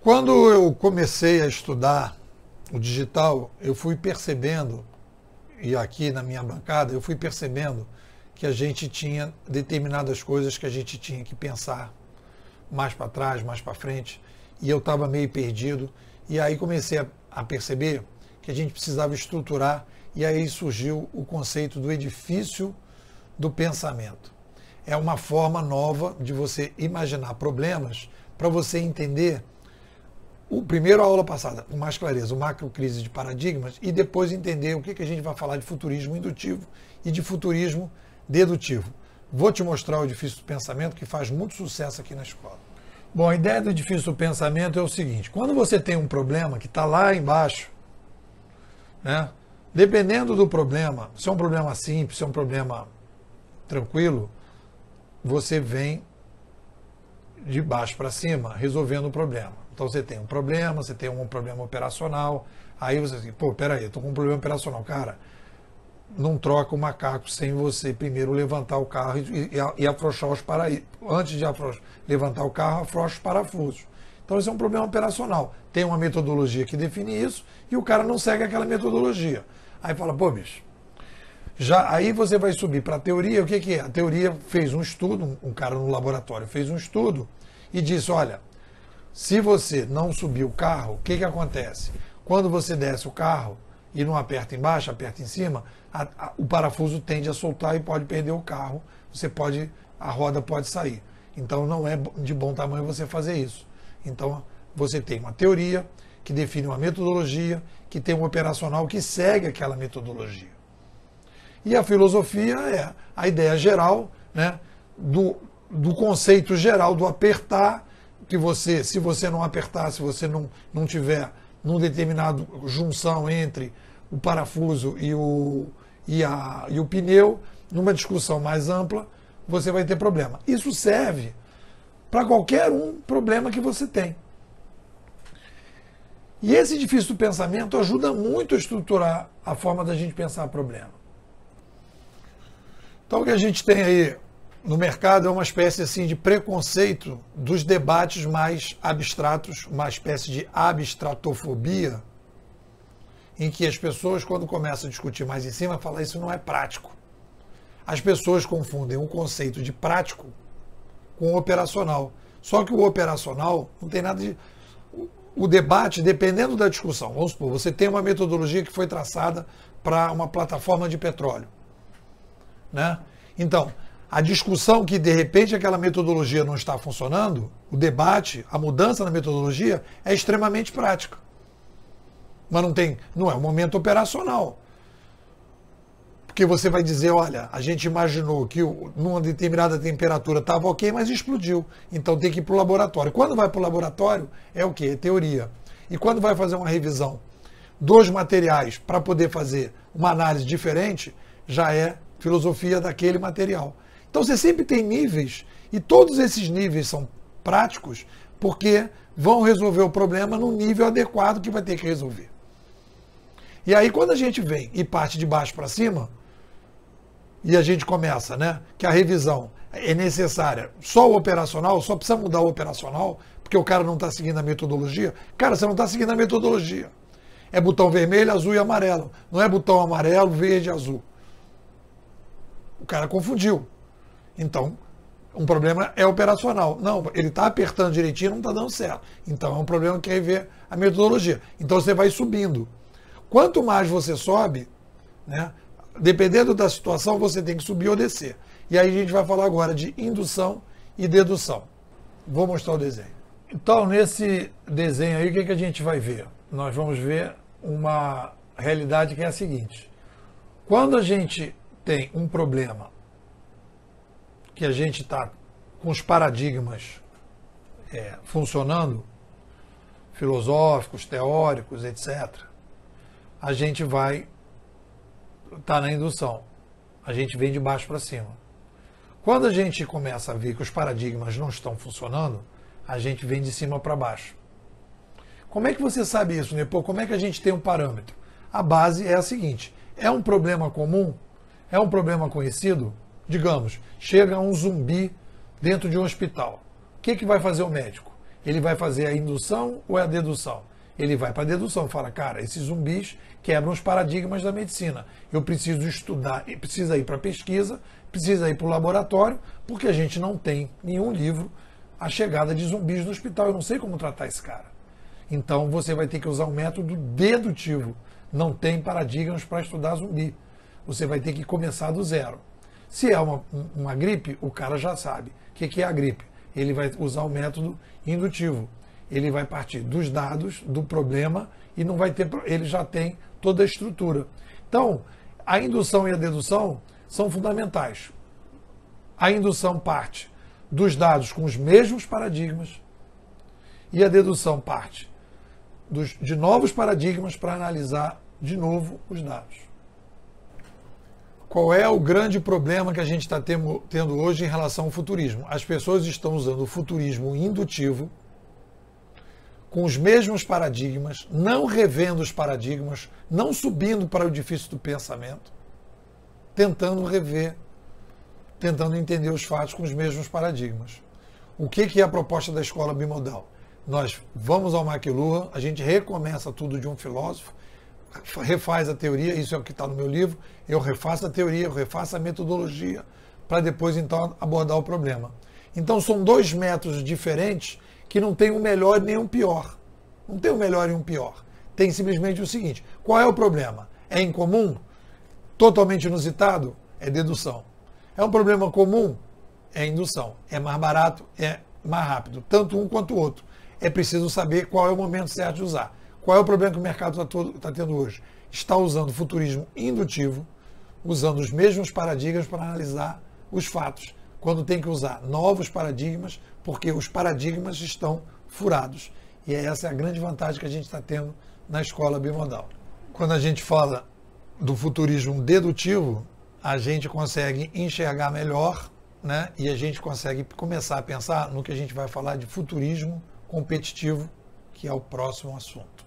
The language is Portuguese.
Quando eu comecei a estudar o digital, eu fui percebendo, e aqui na minha bancada, eu fui percebendo que a gente tinha determinadas coisas que a gente tinha que pensar mais para trás, mais para frente, e eu estava meio perdido. E aí comecei a, a, perceber que a gente precisava estruturar, e aí surgiu o conceito do edifício do pensamento. É uma forma nova de você imaginar problemas para você entender o primeiro a aula passada, com mais clareza, o macro crise de paradigmas, e depois entender o que, que a gente vai falar de futurismo indutivo e de futurismo dedutivo. Vou te mostrar o edifício do pensamento que faz muito sucesso aqui na escola. Bom, a ideia do edifício do pensamento é o seguinte: quando você tem um problema que está lá embaixo, né, dependendo do problema, se é um problema simples, se é um problema tranquilo, você vem de baixo para cima, resolvendo o problema. Então você tem um problema, você tem um problema operacional, aí você diz, assim, pô, peraí, eu tô com um problema operacional. Cara, não troca o macaco sem você primeiro levantar o carro e, e, e afrouxar os parafusos. Antes de afrouxar, levantar o carro, afrouxa os parafusos. Então isso é um problema operacional. Tem uma metodologia que define isso e o cara não segue aquela metodologia. Aí fala, pô, bicho, já aí você vai subir para a teoria. O que, que é? A teoria fez um estudo, um cara no laboratório fez um estudo e disse: olha, se você não subir o carro, o que, que acontece? Quando você desce o carro e não aperta embaixo, aperta em cima, a, a, o parafuso tende a soltar e pode perder o carro. Você pode, a roda pode sair. Então não é de bom tamanho você fazer isso. Então você tem uma teoria que define uma metodologia, que tem um operacional que segue aquela metodologia. E a filosofia é a ideia geral, né, do, do conceito geral do apertar, que você, se você não apertar, se você não, não tiver num determinado junção entre o parafuso e o, e, a, e o pneu, numa discussão mais ampla, você vai ter problema. Isso serve para qualquer um problema que você tem. E esse difícil pensamento ajuda muito a estruturar a forma da gente pensar problema. Então, o que a gente tem aí no mercado é uma espécie assim de preconceito dos debates mais abstratos, uma espécie de abstratofobia, em que as pessoas, quando começam a discutir mais em cima, falam isso não é prático. As pessoas confundem o um conceito de prático com operacional. Só que o operacional não tem nada de. O debate, dependendo da discussão, vamos supor, você tem uma metodologia que foi traçada para uma plataforma de petróleo. Né? Então, a discussão que de repente aquela metodologia não está funcionando, o debate, a mudança na metodologia é extremamente prática. Mas não tem, não é um momento operacional. Porque você vai dizer, olha, a gente imaginou que numa determinada temperatura estava ok, mas explodiu. Então tem que ir para o laboratório. Quando vai para o laboratório, é o que? É teoria. E quando vai fazer uma revisão dos materiais para poder fazer uma análise diferente, já é filosofia daquele material. Então você sempre tem níveis, e todos esses níveis são práticos, porque vão resolver o problema no nível adequado que vai ter que resolver. E aí, quando a gente vem e parte de baixo para cima, e a gente começa, né? Que a revisão é necessária só o operacional, só precisa mudar o operacional, porque o cara não está seguindo a metodologia. Cara, você não está seguindo a metodologia. É botão vermelho, azul e amarelo. Não é botão amarelo, verde e azul. O cara confundiu. Então, um problema é operacional. Não, ele está apertando direitinho, não está dando certo. Então, é um problema que aí vê a metodologia. Então, você vai subindo. Quanto mais você sobe, né, dependendo da situação, você tem que subir ou descer. E aí a gente vai falar agora de indução e dedução. Vou mostrar o desenho. Então, nesse desenho aí, o que, que a gente vai ver? Nós vamos ver uma realidade que é a seguinte. Quando a gente tem um problema que a gente está com os paradigmas é, funcionando, filosóficos, teóricos, etc., a gente vai estar tá na indução. A gente vem de baixo para cima. Quando a gente começa a ver que os paradigmas não estão funcionando, a gente vem de cima para baixo. Como é que você sabe isso, Nepô? Como é que a gente tem um parâmetro? A base é a seguinte: é um problema comum? É um problema conhecido? Digamos, chega um zumbi dentro de um hospital. O que, que vai fazer o médico? Ele vai fazer a indução ou a dedução? Ele vai para a dedução, e fala, cara, esses zumbis quebram os paradigmas da medicina. Eu preciso estudar, precisa ir para pesquisa, precisa ir para o laboratório, porque a gente não tem nenhum livro a chegada de zumbis no hospital. Eu não sei como tratar esse cara. Então você vai ter que usar um método dedutivo. Não tem paradigmas para estudar zumbi. Você vai ter que começar do zero. Se é uma, uma gripe, o cara já sabe o que, que é a gripe. Ele vai usar o método indutivo. Ele vai partir dos dados, do problema, e não vai ter. Ele já tem toda a estrutura. Então, a indução e a dedução são fundamentais. A indução parte dos dados com os mesmos paradigmas e a dedução parte dos, de novos paradigmas para analisar de novo os dados qual é o grande problema que a gente está tendo hoje em relação ao futurismo? As pessoas estão usando o futurismo indutivo, com os mesmos paradigmas, não revendo os paradigmas, não subindo para o edifício do pensamento, tentando rever, tentando entender os fatos com os mesmos paradigmas. O que, que é a proposta da escola bimodal? Nós vamos ao McLuhan, a gente recomeça tudo de um filósofo refaz a teoria, isso é o que está no meu livro, eu refaço a teoria, eu refaço a metodologia, para depois então abordar o problema. Então são dois métodos diferentes que não tem um melhor nem um pior. Não tem um melhor e um pior. Tem simplesmente o seguinte: qual é o problema? É incomum? Totalmente inusitado? É dedução. É um problema comum? É indução. É mais barato? É mais rápido. Tanto um quanto o outro. É preciso saber qual é o momento certo de usar. Qual é o problema que o mercado está tá tendo hoje? Está usando futurismo indutivo, usando os mesmos paradigmas para analisar os fatos, quando tem que usar novos paradigmas, porque os paradigmas estão furados. E é essa é a grande vantagem que a gente está tendo na escola bimodal. Quando a gente fala do futurismo dedutivo, a gente consegue enxergar melhor né? e a gente consegue começar a pensar no que a gente vai falar de futurismo competitivo, que é o próximo assunto.